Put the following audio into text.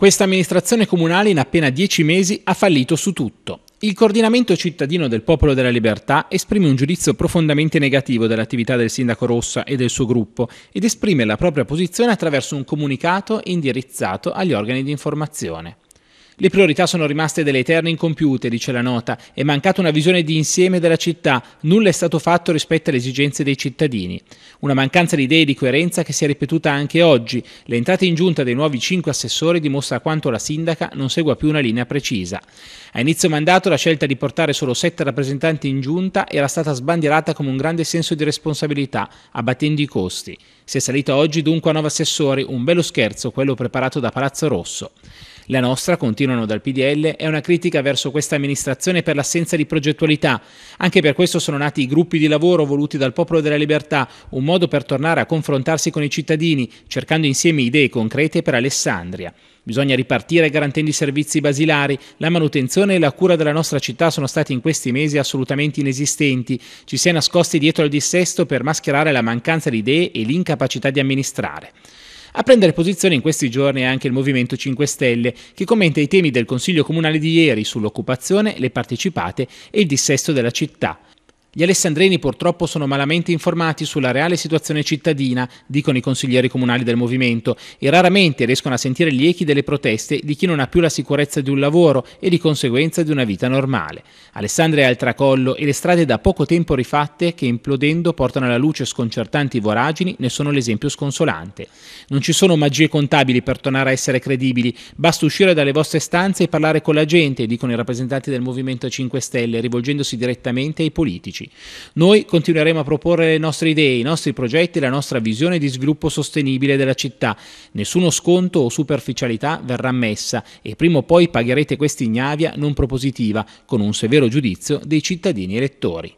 Questa amministrazione comunale in appena dieci mesi ha fallito su tutto. Il coordinamento cittadino del Popolo della Libertà esprime un giudizio profondamente negativo dell'attività del sindaco Rossa e del suo gruppo ed esprime la propria posizione attraverso un comunicato indirizzato agli organi di informazione. Le priorità sono rimaste delle eterne incompiute, dice la nota, è mancata una visione di insieme della città, nulla è stato fatto rispetto alle esigenze dei cittadini. Una mancanza di idee e di coerenza che si è ripetuta anche oggi. L'entrata in giunta dei nuovi cinque assessori dimostra quanto la sindaca non segua più una linea precisa. A inizio mandato la scelta di portare solo sette rappresentanti in giunta era stata sbandierata come un grande senso di responsabilità, abbattendo i costi. Si è salita oggi dunque a nove assessori, un bello scherzo quello preparato da Palazzo Rosso. La nostra, continuano dal PDL, è una critica verso questa amministrazione per l'assenza di progettualità. Anche per questo sono nati i gruppi di lavoro voluti dal Popolo della Libertà, un modo per tornare a confrontarsi con i cittadini, cercando insieme idee concrete per Alessandria. Bisogna ripartire garantendo i servizi basilari. La manutenzione e la cura della nostra città sono stati in questi mesi assolutamente inesistenti. Ci si è nascosti dietro al dissesto per mascherare la mancanza di idee e l'incapacità di amministrare. A prendere posizione in questi giorni è anche il Movimento 5 Stelle, che commenta i temi del Consiglio Comunale di ieri sull'occupazione, le partecipate e il dissesto della città. Gli alessandrini purtroppo sono malamente informati sulla reale situazione cittadina, dicono i consiglieri comunali del movimento, e raramente riescono a sentire gli echi delle proteste di chi non ha più la sicurezza di un lavoro e di conseguenza di una vita normale. Alessandria è al tracollo e le strade da poco tempo rifatte che implodendo portano alla luce sconcertanti voragini ne sono l'esempio sconsolante. Non ci sono magie contabili per tornare a essere credibili, basta uscire dalle vostre stanze e parlare con la gente, dicono i rappresentanti del Movimento 5 Stelle, rivolgendosi direttamente ai politici amici. Noi continueremo a proporre le nostre idee, i nostri progetti e la nostra visione di sviluppo sostenibile della città. Nessuno sconto o superficialità verrà ammessa e prima o poi pagherete questa ignavia non propositiva con un severo giudizio dei cittadini elettori.